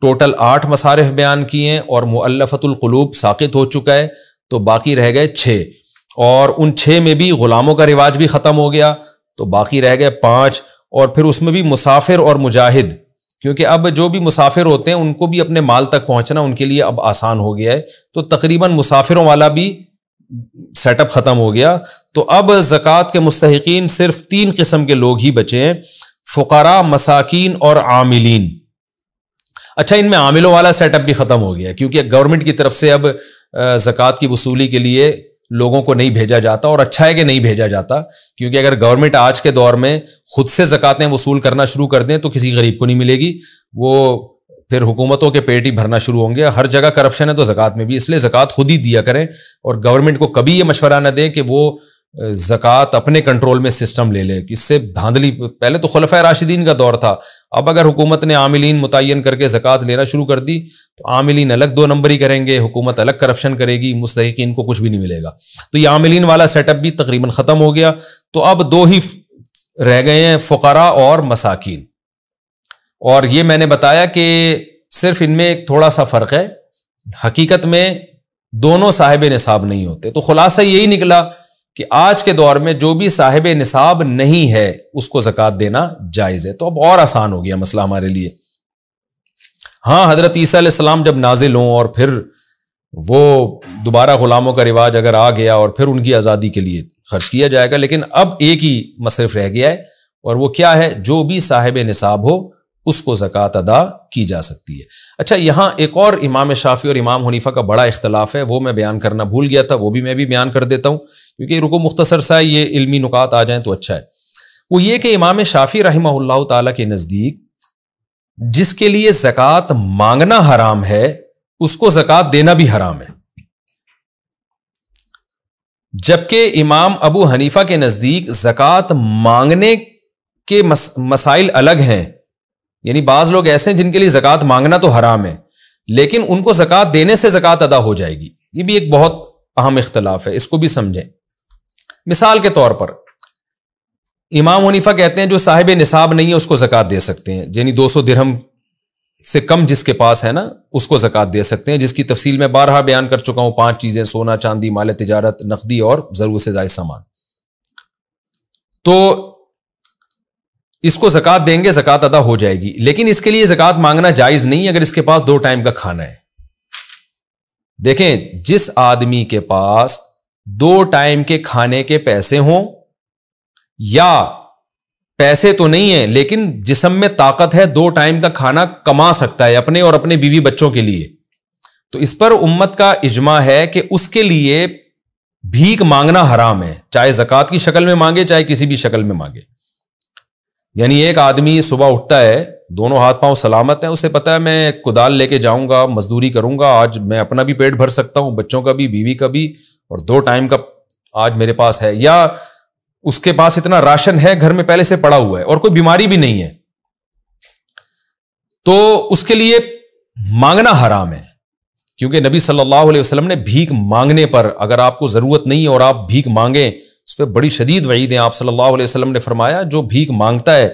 total आठ मसारफ बयान किए हैं और मुअल्लफ़तुलकलूब साकित हो चुका है तो बाकी रह गए छः और उन छः में भी ग़ुलामों का रिवाज भी ख़त्म हो गया तो बाकी रह गए पाँच और फिर उसमें भी मुसाफिर और मुजाहिद क्योंकि अब जो भी मुसाफिर होते हैं उनको भी अपने माल तक पहुँचना उनके लिए अब आसान हो गया है तो तकरीबन मुसाफिरों वाला भी सेटअप ख़त्म हो गया तो अब ज़क़़त के मुस्तकिन सिर्फ तीन किस्म के लोग ही बचे हैं फ़ारा मसाकिन और आमिलीन अच्छा इनमें आमिलों वाला सेटअप भी ख़त्म हो गया क्योंकि गवर्नमेंट की तरफ से अब जक़ात की वसूली के लिए लोगों को नहीं भेजा जाता और अच्छा है कि नहीं भेजा जाता क्योंकि अगर गवर्नमेंट आज के दौर में खुद से ज़क़ातें वसूल करना शुरू कर दें तो किसी गरीब को नहीं मिलेगी वो फिर हुकूमतों के पेट ही भरना शुरू होंगे हर जगह करप्शन है तो जक़ात में भी इसलिए जक़ात खुद ही दिया करें और गवर्नमेंट को कभी ये मशवरा ना दें कि वो ज़क़़त अपने कंट्रोल में सिस्टम ले ले इससे धांधली पहले तो खलफ़ राशिदीन का दौर था अब अगर हुकूमत ने आमिलीन मुतन करके ज़क़़त लेना शुरू कर दी तो आमिलीन अलग दो नंबरी करेंगे हुकूमत अलग करप्शन करेगी मुस्तकिन को कुछ भी नहीं मिलेगा तो ये आमिलीन वाला सेटअप भी तकरीबन ख़त्म हो गया तो अब दो ही रह गए हैं फ़करा और मसाकिन और ये मैंने बताया कि सिर्फ इनमें एक थोड़ा सा फ़र्क है हकीकत में दोनों साहिब नसाब नहीं होते तो खुलासा यही निकला कि आज के दौर में जो भी साहिब निसाब नहीं है उसको जक़ात देना जायज़ है तो अब और आसान हो गया मसला हमारे लिए हाँ हज़रत ईसीम जब नाजिल हों और फिर वो दोबारा ग़ुलामों का रिवाज अगर आ गया और फिर उनकी आज़ादी के लिए खर्च किया जाएगा लेकिन अब एक ही मसरफ रह गया है और वो क्या है जो भी साहिब निसाब हो उसको ज़क़़त अदा की जा सकती है अच्छा यहाँ एक और इमाम शाफ़ी और इमाम हनीफा का बड़ा इख्तलाफ है वो मैं बयान करना भूल गया था वो भी मैं भी बयान कर देता हूँ क्योंकि रुको मुख्तसर सा ये इल्मी नुकात आ जाएँ तो अच्छा है वो ये कि इमाम शाफ़ी रहमल्ला तजदीक के नज़दीक जिसके लिए ज़क़़त मांगना हराम है उसको ज़क़़त देना भी हराम है जबकि इमाम अबू हनीफा के नज़दीक ज़क़़त मांगने के मस, मसाइल अलग हैं यानी बाज लोग ऐसे हैं जिनके लिए जक़ात मांगना तो हराम है लेकिन उनको जक़ात देने से जक़ात अदा हो जाएगी ये भी एक बहुत अहम इख्तलाफ है इसको भी समझें मिसाल के तौर पर इमाम हनीफा कहते हैं जो साहिब निसाब नहीं है उसको जक़ात दे सकते हैं यानी दो सौ दिरहम से कम जिसके पास है ना उसको जक़ात दे सकते हैं जिसकी तफसील में बारहा बयान कर चुका हूं पांच चीज़ें सोना चांदी माल तजारत नकदी और ज़रूर से जायज सामान तो इसको जक़ात देंगे जक़ात अदा हो जाएगी लेकिन इसके लिए जक़ात मांगना जायज़ नहीं अगर इसके पास दो टाइम का खाना है देखें जिस आदमी के पास दो टाइम के खाने के पैसे हों या पैसे तो नहीं है लेकिन जिसम में ताकत है दो टाइम का खाना कमा सकता है अपने और अपने बीवी बच्चों के लिए तो इस पर उम्मत का इजमा है कि उसके लिए भीख मांगना हराम है चाहे जक़ात की शक्ल में मांगे चाहे किसी भी शक्ल में मांगे यानी एक आदमी सुबह उठता है दोनों हाथ पांव सलामत हैं उसे पता है मैं कुदाल लेके जाऊंगा मजदूरी करूंगा आज मैं अपना भी पेट भर सकता हूं बच्चों का भी बीवी का भी और दो टाइम का आज मेरे पास है या उसके पास इतना राशन है घर में पहले से पड़ा हुआ है और कोई बीमारी भी नहीं है तो उसके लिए मांगना हराम है क्योंकि नबी सल्लल्लाहु अलैहि वसल्लम ने भीख मांगने पर अगर आपको जरूरत नहीं और आप भीख मांगे इस पर बड़ी शदीद वईद है आप सल्ला वसलम ने फरमाया जो भीख मांगता है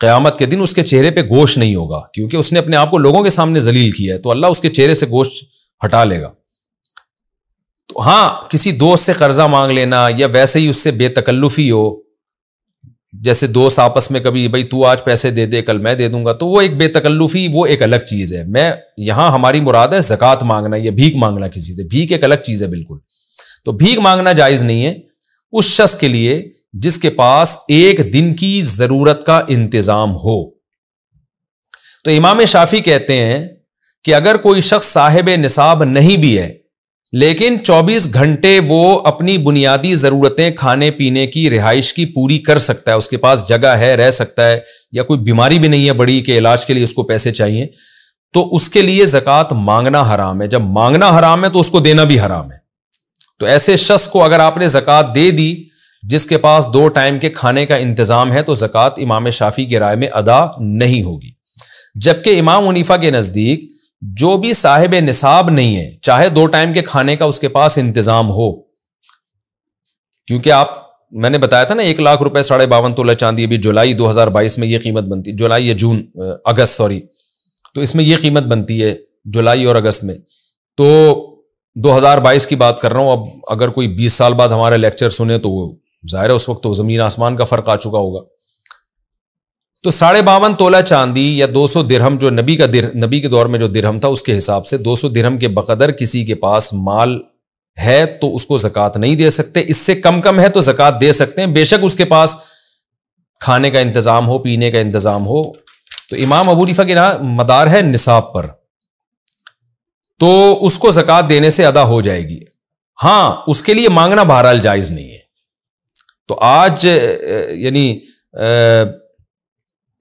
क्यामत के दिन उसके चेहरे पर गोश नहीं होगा क्योंकि उसने अपने आप को लोगों के सामने जलील किया है तो अल्लाह उसके चेहरे से गोश हटा लेगा तो हाँ किसी दोस्त से कर्जा मांग लेना या वैसे ही उससे बेतकल्लुफी हो जैसे दोस्त आपस में कभी भाई तू आज पैसे दे दे कल मैं दे दूंगा तो वो एक बेतकल्लुफी वो एक अलग चीज़ है मैं यहाँ हमारी मुराद है जक़ात मांगना या भीख मांगना किसी से भीख एक अलग चीज़ है बिल्कुल तो भीख मांगना जायज़ नहीं है उस शख्स के लिए जिसके पास एक दिन की जरूरत का इंतजाम हो तो इमाम शाफी कहते हैं कि अगर कोई शख्स साहिब निसाब नहीं भी है लेकिन 24 घंटे वो अपनी बुनियादी ज़रूरतें खाने पीने की रिहाइश की पूरी कर सकता है उसके पास जगह है रह सकता है या कोई बीमारी भी नहीं है बड़ी के इलाज के लिए उसको पैसे चाहिए तो उसके लिए जक़ात मांगना हराम है जब मांगना हराम है तो उसको देना भी हराम है तो ऐसे शख्स को अगर आपने ज़क़़त दे दी जिसके पास दो टाइम के खाने का इंतज़ाम है तो ज़क़़त इमाम शाफ़ी की राय में अदा नहीं होगी जबकि इमाम मुनीफा के नज़दीक जो भी साहिब निसाब नहीं है चाहे दो टाइम के खाने का उसके पास इंतज़ाम हो क्योंकि आप मैंने बताया था ना एक लाख रुपए साढ़े बावन तोला चांदी अभी जुलाई 2022 में ये कीमत बनती है जुलाई या जून अगस्त सॉरी तो इसमें ये कीमत बनती है जुलाई और अगस्त में तो 2022 की बात कर रहा हूँ अब अगर कोई 20 साल बाद हमारे लेक्चर सुने तो जाहिर है उस वक्त तो ज़मीन आसमान का फ़र्क आ चुका होगा तो साढ़े बावन तोला चांदी या 200 दिरहम जो नबी का दिर नबी के दौर में जो दिरहम था उसके हिसाब से 200 दिरहम के बकदर किसी के पास माल है तो उसको जक़ात नहीं दे सकते इससे कम कम है तो जक़ात दे सकते हैं बेशक उसके पास खाने का इंतज़ाम हो पीने का इंतज़ाम हो तो इमाम अबू के यहाँ मदार है निसाब पर तो उसको जक़ात देने से अदा हो जाएगी हाँ उसके लिए मांगना बहरहाल जायज़ नहीं है तो आज यानी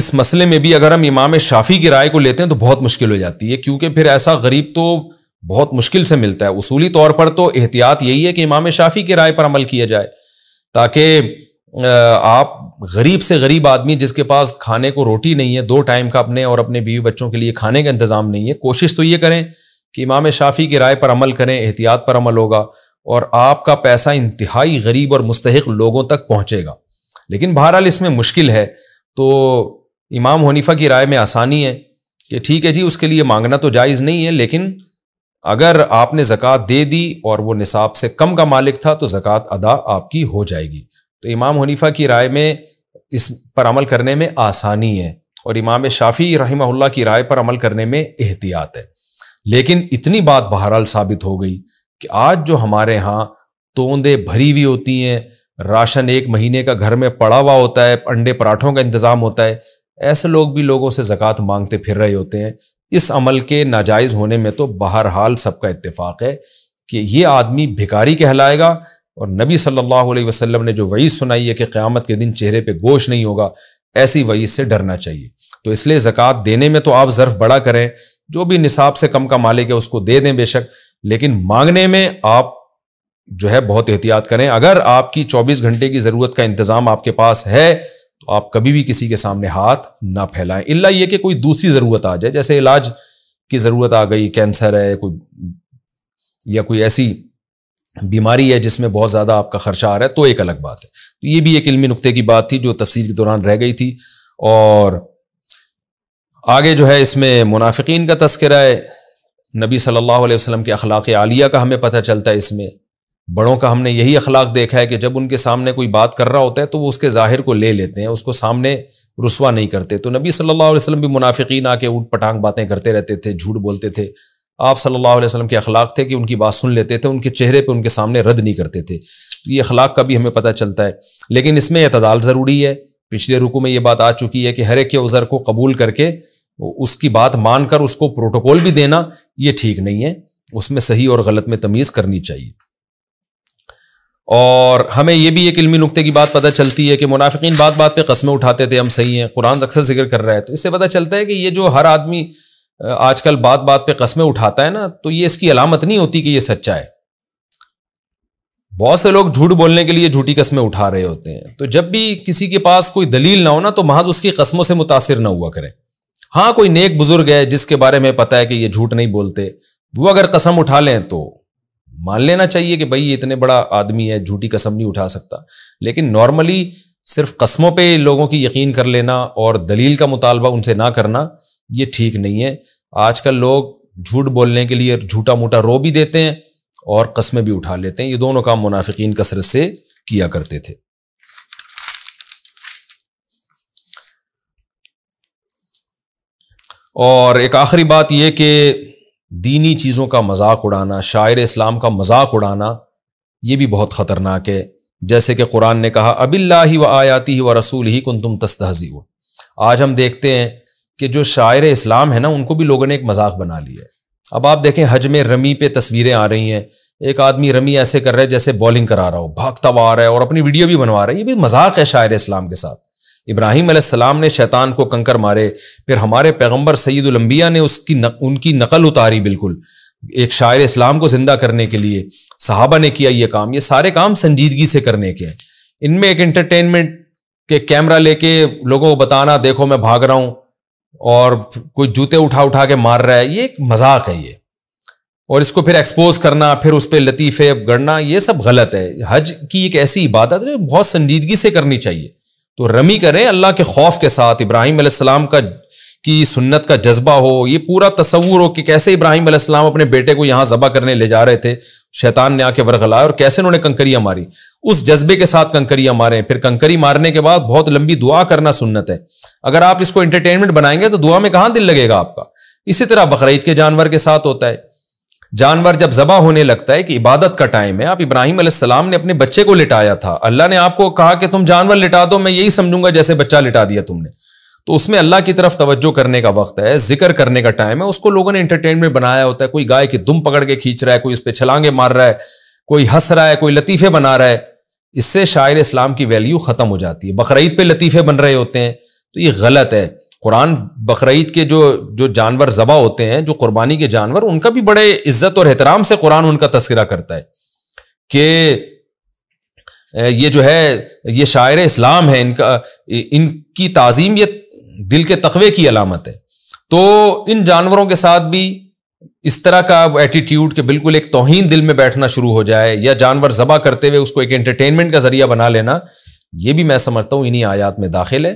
इस मसले में भी अगर हम इमाम शाफ़ी की राय को लेते हैं तो बहुत मुश्किल हो जाती है क्योंकि फिर ऐसा गरीब तो बहुत मुश्किल से मिलता है उसूली तौर पर तो एहतियात यही है कि इमाम शाफ़ी की राय पर अमल किया जाए ताकि आप गरीब से गरीब आदमी जिसके पास खाने को रोटी नहीं है दो टाइम का अपने और अपने बीवी बच्चों के लिए खाने का इंतज़ाम नहीं है कोशिश तो ये करें कि इमाम शाफ़ी की राय पर अमल करें एहतियात पर अमल होगा और आपका पैसा इंतहाई गरीब और मुस्तक लोगों तक पहुँचेगा लेकिन बहरहाल इसमें मुश्किल है तो इमाम हनीफा की राय में आसानी है कि ठीक है जी उसके लिए मांगना तो जायज़ नहीं है लेकिन अगर आपने ज़क़़त दे दी और वो निसाब से कम का मालिक था तो ज़क़़त अदा आपकी हो जाएगी तो इमाम हनीफा की राय में इस पर अमल करने में आसानी है और इमाम शाफ़ी रही की राय पर अमल करने में एहतियात है लेकिन इतनी बात बहरहाल साबित हो गई कि आज जो हमारे यहाँ तोंदे भरी हुई होती हैं राशन एक महीने का घर में पड़ा हुआ होता है अंडे पराठों का इंतज़ाम होता है ऐसे लोग भी लोगों से ज़क़़त मांगते फिर रहे होते हैं इस अमल के नाजायज़ होने में तो बहरहाल सबका इतफाक है कि ये आदमी भिकारी कहलाएगा और नबी सल्लल्लाहु अलैहि वसल्लम ने जो वही सुनाई है कि क़्यामत के दिन चेहरे पे गोश नहीं होगा ऐसी वही से डरना चाहिए तो इसलिए ज़क़़त देने में तो आप ज़र्फ़ बड़ा करें जो भी निसाब से कम का मालिक है उसको दे दें बेशक लेकिन मांगने में आप जो है बहुत एहतियात करें अगर आपकी 24 घंटे की ज़रूरत का इंतज़ाम आपके पास है तो आप कभी भी किसी के सामने हाथ ना फैलाएं इला ये कि कोई दूसरी ज़रूरत आ जाए जैसे इलाज की ज़रूरत आ गई कैंसर है कोई या कोई ऐसी बीमारी है जिसमें बहुत ज़्यादा आपका खर्चा आ रहा है तो एक अलग बात है तो ये भी एक इलमी नुकते की बात थी जो तफसील के दौरान रह गई थी और आगे जो है इसमें मुनाफिकीन का तस्करा है नबी सल्लल्लाहु अलैहि वसल्लम के अखलाक आलिया का हमें पता चलता है इसमें बड़ों का हमने यही अखलाक देखा है कि जब उनके सामने कोई बात कर रहा होता है तो वो उसके ज़ाहिर को ले लेते हैं उसको सामने रसवा नहीं करते तो नबी सल्लल्लाहु अलैहि वसल्लम भी मुनाफिकीन आके ऊट पटांग बातें करते रहते थे झूठ बोलते थे आप सल्लल्लाहु अलैहि वसल्लम के अखलाक थे कि उनकी बात सुन लेते थे उनके चेहरे पर उनके सामने रद्द नहीं करते थे तो ये अखलाक का भी हमें पता चलता है लेकिन इसमें अतदाल ज़रूरी है पिछले रुकू में ये बात आ चुकी है कि हर एक के उज़र को कबूल करके उसकी बात मानकर उसको प्रोटोकॉल भी देना ये ठीक नहीं है उसमें सही और गलत में तमीज़ करनी चाहिए और हमें यह भी एक इलमी नुक्ते की बात पता चलती है कि मुनाफिकीन बात बात पे कस्में उठाते थे हम सही हैं कुरान अक्सर जिक्र कर रहा है तो इससे पता चलता है कि ये जो हर आदमी आजकल बात बात पे कस्में उठाता है ना तो ये इसकी अलामत नहीं होती कि ये सच्चा है बहुत से लोग झूठ बोलने के लिए झूठी कस्में उठा रहे होते हैं तो जब भी किसी के पास कोई दलील ना हो ना तो महज उसकी कस्मों से मुतासर ना हुआ करें हाँ कोई नेक बुजुर्ग है जिसके बारे में पता है कि ये झूठ नहीं बोलते वो अगर कसम उठा लें तो मान लेना चाहिए कि भाई ये इतने बड़ा आदमी है झूठी कसम नहीं उठा सकता लेकिन नॉर्मली सिर्फ कस्मों पे लोगों की यकीन कर लेना और दलील का मुतालबा उनसे ना करना ये ठीक नहीं है आजकल लोग झूठ बोलने के लिए झूठा मूठा रो भी देते हैं और कस्में भी उठा लेते हैं ये दोनों काम मुनाफिकीन कसरत से किया करते थे और एक आखिरी बात यह कि दीनी चीज़ों का मजाक उड़ाना शायर इस्लाम का मजाक उड़ाना ये भी बहुत ख़तरनाक है जैसे कि कुरान ने कहा अबिल्ला ही व आयाती ही व रसूल ही कुन तुम तस्तहजी हो आज हम देखते हैं कि जो शायर इस्लाम है ना उनको भी लोगों ने एक मजाक बना लिया है अब आप देखें हज में रमी पे तस्वीरें आ रही हैं एक आदमी रमी ऐसे कर रहा है जैसे बॉलिंग करा रहा हो भागता हुआ आ रहा है और अपनी वीडियो भी बनवा रहा है ये भी मजाक है शायर इस्लाम के साथ इब्राहिम सलाम ने शैतान को कंकर मारे फिर हमारे पैगंबर सईदुलम्बिया ने उसकी न, उनकी नकल उतारी बिल्कुल एक शायर इस्लाम को जिंदा करने के लिए साहबा ने किया ये काम ये सारे काम संजीदगी से करने के हैं इनमें एक एंटरटेनमेंट के कैमरा लेके लोगों को बताना देखो मैं भाग रहा हूँ और कोई जूते उठा उठा के मार रहा है ये एक मजाक है ये और इसको फिर एक्सपोज करना फिर उस पर लतीफ़े गढ़ना ये सब गलत है हज की एक ऐसी इबादत है बहुत संजीदगी से करनी चाहिए तो रमी करें अल्लाह के खौफ के साथ इब्राहिम सलाम का की सुन्नत का जज्बा हो ये पूरा तस्वूर हो कि कैसे इब्राहिम सलाम अपने बेटे को यहाँ ज़बा करने ले जा रहे थे शैतान ने आके वरगलाया और कैसे उन्होंने कंकरियां मारी उस जज्बे के साथ कंकरियां मारें फिर कंकरी मारने के बाद बहुत लंबी दुआ करना सुन्नत है अगर आप इसको एंटरटेनमेंट बनाएंगे तो दुआ में कहाँ दिल लगेगा आपका इसी तरह बकरीद के जानवर के साथ होता है जानवर जब जबा होने लगता है कि इबादत का टाइम है आप इब्राहिम सलाम ने अपने बच्चे को लिटाया था अल्लाह ने आपको कहा कि तुम जानवर लिटा दो मैं यही समझूंगा जैसे बच्चा लिटा दिया तुमने तो उसमें अल्लाह की तरफ तवज्जो करने का वक्त है जिक्र करने का टाइम है उसको लोगों ने एंटरटेनमेंट बनाया होता है कोई गाय की दुम पकड़ के खींच रहा है कोई उस पर छलांगे मार रहा है कोई हंस रहा है कोई लतीफ़े बना रहा है इससे शायर इस्लाम की वैल्यू ख़त्म हो जाती है बकरीद पे लतीफ़े बन रहे होते हैं तो ये गलत है कुरान बकरीद के जो जो जानवर ज़बा होते हैं जो कुर्बानी के जानवर उनका भी बड़े इज्जत और एहतराम से कुरान उनका तस्करा करता है कि ये जो है ये शायर इस्लाम है इनका इनकी तज़ीम ये दिल के तकवे की अलामत है तो इन जानवरों के साथ भी इस तरह का एटीट्यूड के बिल्कुल एक तोहन दिल में बैठना शुरू हो जाए या जानवर ज़बा करते हुए उसको एक एंटरटेनमेंट का ज़रिया बना लेना ये भी मैं समझता हूँ इन्हीं आयात में दाखिल है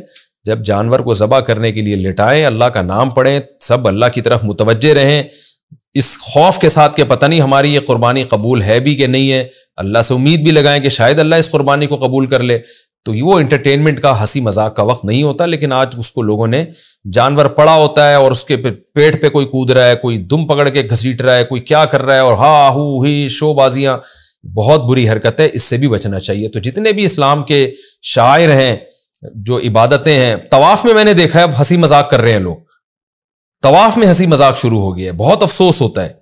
जब जानवर को ज़बा करने के लिए लिटाएं अल्लाह का नाम पढ़ें सब अल्लाह की तरफ मुतवजे रहें इस खौफ के साथ के पता नहीं हमारी ये कुर्बानी कबूल है भी कि नहीं है अल्लाह से उम्मीद भी लगाएं कि शायद अल्लाह इस कुर्बानी को कबूल कर ले तो वो इंटरटेनमेंट का हंसी मजाक का वक्त नहीं होता लेकिन आज उसको लोगों ने जानवर पड़ा होता है और उसके पेट पे कोई कूद रहा है कोई दुम पकड़ के घसीट रहा है कोई क्या कर रहा है और हा हू ही शोबाजियाँ बहुत बुरी हरकत है इससे भी बचना चाहिए तो जितने भी इस्लाम के शायर हैं जो इबादतें हैं तवाफ में मैंने देखा है अब हंसी मजाक कर रहे हैं लोग तवाफ में हंसी मजाक शुरू हो गया है बहुत अफसोस होता है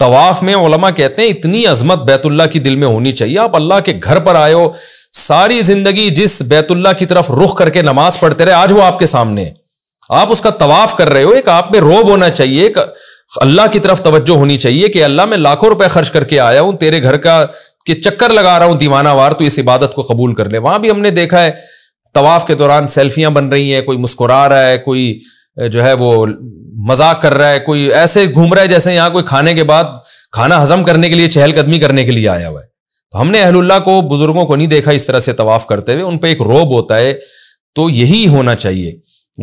तवाफ में ओलमा कहते हैं इतनी अजमत बैतुल्ला की दिल में होनी चाहिए आप अल्लाह के घर पर आयो सारी जिंदगी जिस बैतुल्ला की तरफ रुख करके नमाज पढ़ते रहे आज वो आपके सामने है आप उसका तवाफ कर रहे हो एक आप में रोब होना चाहिए एक अल्लाह की तरफ तवज्जो होनी चाहिए कि अल्लाह मैं लाखों रुपए खर्च करके आया हूं तेरे घर का के चक्कर लगा रहा हूं दीवाना वार तो इस इबादत को कबूल कर ले वहां भी हमने देखा है तवाफ के दौरान सेल्फियां बन रही हैं कोई मुस्कुरा रहा है कोई जो है वो मजाक कर रहा है कोई ऐसे घूम रहा है जैसे यहाँ कोई खाने के बाद खाना हजम करने के लिए चहलकदमी करने के लिए आया हुआ है तो हमने अहलुल्ला को बुजुर्गों को नहीं देखा इस तरह से तवाफ करते हुए उन पर एक रोब होता है तो यही होना चाहिए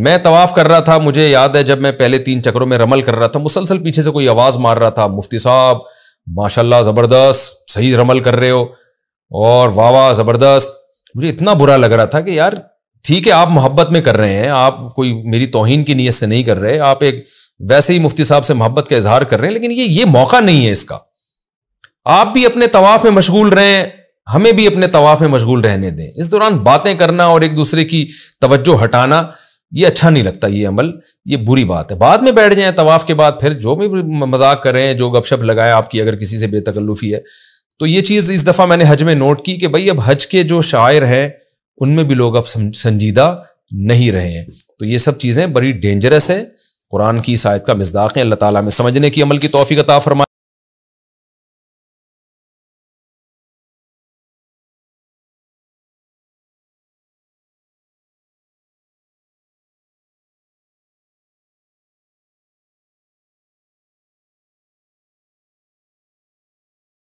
मैं तवाफ कर रहा था मुझे याद है जब मैं पहले तीन चक्रों में रमल कर रहा था मुसलसल पीछे से कोई आवाज़ मार रहा था मुफ्ती साहब माशाल्लाह ज़बरदस्त सही रमल कर रहे हो और वाह वाह ज़बरदस्त मुझे इतना बुरा लग रहा था कि यार ठीक है आप मोहब्बत में कर रहे हैं आप कोई मेरी तोहिन की नीयत से नहीं कर रहे आप एक वैसे ही मुफ्ती साहब से मोहब्बत का इजहार कर रहे हैं लेकिन ये ये मौका नहीं है इसका आप भी अपने तवाफ में मशगूल रहें हमें भी अपने तवाफ में मशगूल रहने दें इस दौरान बातें करना और एक दूसरे की तवज्जो हटाना ये अच्छा नहीं लगता ये अमल ये बुरी बात है बाद में बैठ जाएं तवाफ के बाद फिर जो भी मजाक करें जो गपशप लगाए आपकी अगर किसी से बेतकल्लुफी है तो ये चीज़ इस दफ़ा मैंने हज में नोट की कि भाई अब हज के जो शायर हैं उनमें भी लोग अब संजीदा नहीं रहे हैं तो ये सब चीज़ें बड़ी डेंजरस हैं कुरान की शायद का मजदाक है अल्लाह ताला में समझने की अमल की तोफ़ी का फरमाए